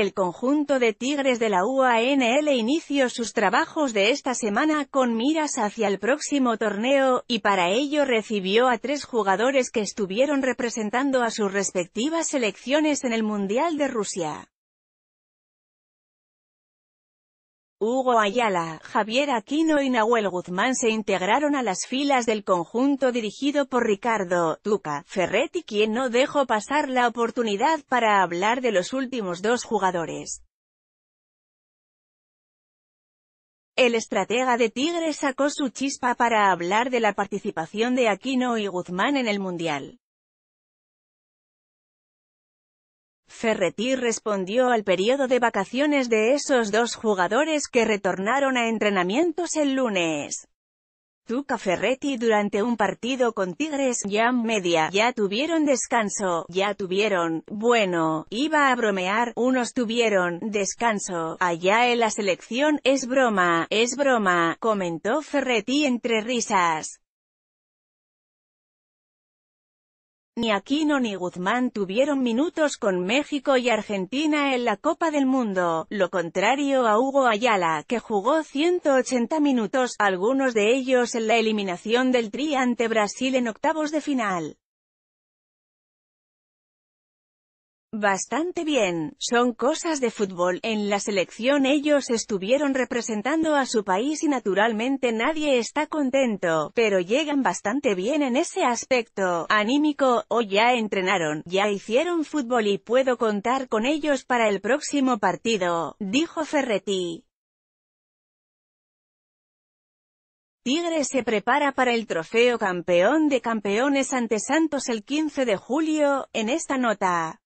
El conjunto de Tigres de la UANL inició sus trabajos de esta semana con miras hacia el próximo torneo, y para ello recibió a tres jugadores que estuvieron representando a sus respectivas selecciones en el Mundial de Rusia. Hugo Ayala, Javier Aquino y Nahuel Guzmán se integraron a las filas del conjunto dirigido por Ricardo Tuca Ferretti quien no dejó pasar la oportunidad para hablar de los últimos dos jugadores. El estratega de Tigres sacó su chispa para hablar de la participación de Aquino y Guzmán en el Mundial. Ferretti respondió al periodo de vacaciones de esos dos jugadores que retornaron a entrenamientos el lunes. Tuca Ferretti durante un partido con Tigres, ya media, ya tuvieron descanso, ya tuvieron, bueno, iba a bromear, unos tuvieron, descanso, allá en la selección, es broma, es broma, comentó Ferretti entre risas. Ni Aquino ni Guzmán tuvieron minutos con México y Argentina en la Copa del Mundo, lo contrario a Hugo Ayala, que jugó 180 minutos, algunos de ellos en la eliminación del Tri ante Brasil en octavos de final. Bastante bien, son cosas de fútbol, en la selección ellos estuvieron representando a su país y naturalmente nadie está contento, pero llegan bastante bien en ese aspecto, anímico, o oh, ya entrenaron, ya hicieron fútbol y puedo contar con ellos para el próximo partido, dijo Ferretti. Tigre se prepara para el trofeo campeón de campeones ante Santos el 15 de julio, en esta nota.